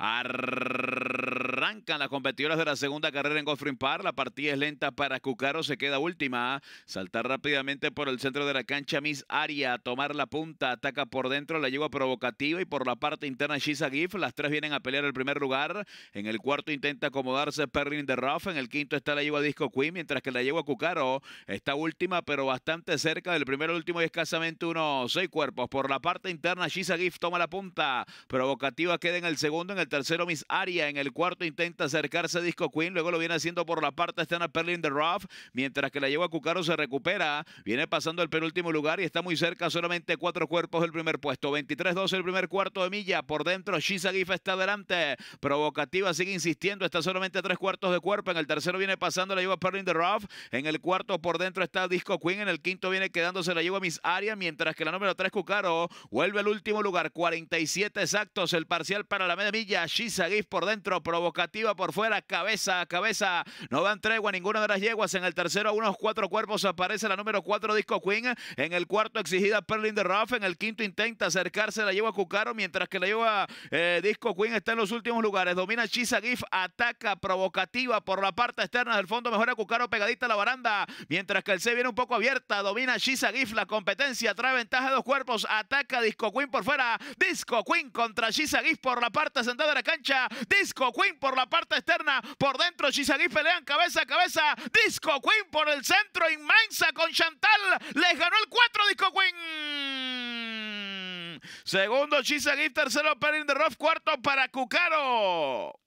Ar... las competidoras de la segunda carrera en Goffrin Park. La partida es lenta para Cucaro. Se queda última. Saltar rápidamente por el centro de la cancha Miss Aria. tomar la punta. Ataca por dentro. La lleva provocativa. Y por la parte interna Shisa Gif. Las tres vienen a pelear el primer lugar. En el cuarto intenta acomodarse perlin de Ruff. En el quinto está la lleva Disco Queen. Mientras que la lleva Cucaro está última, pero bastante cerca del primero último. Y escasamente uno, seis cuerpos. Por la parte interna Shisa Gif toma la punta. Provocativa queda en el segundo. En el tercero Miss Aria. En el cuarto intenta acercarse a Disco Queen, luego lo viene haciendo por la parte externa Perlin de Ruff, mientras que la lleva Cucaro se recupera, viene pasando el penúltimo lugar y está muy cerca, solamente cuatro cuerpos del primer puesto, 23-12 el primer cuarto de milla, por dentro Shizagif está adelante, provocativa sigue insistiendo, está solamente tres cuartos de cuerpo, en el tercero viene pasando, la lleva Perlin de Ruff, en el cuarto por dentro está Disco Queen, en el quinto viene quedándose la lleva Miss Aria, mientras que la número 3 Cucaro vuelve al último lugar, 47 exactos el parcial para la media milla, Shizagif por dentro, provocativa por fuera, cabeza a cabeza. No dan tregua ninguna de las yeguas. En el tercero, a unos cuatro cuerpos aparece la número cuatro Disco Queen. En el cuarto, exigida Perlin de Ruff, En el quinto, intenta acercarse la lleva Cucaro, mientras que la lleva eh, Disco Queen está en los últimos lugares. Domina Chisa Gif, ataca provocativa por la parte externa del fondo. Mejora Cucaro pegadita a la baranda, mientras que el C viene un poco abierta. Domina Chisa Gif, la competencia trae ventaja de dos cuerpos. Ataca Disco Queen por fuera. Disco Queen contra Chisa Gif por la parte sentada de la cancha. Disco Queen por la parte externa, por dentro Chisagui pelean cabeza a cabeza, Disco Queen por el centro, inmensa con Chantal, les ganó el 4 Disco Queen. Segundo Chisagui, tercero Perrin de Roth, cuarto para Cucaro.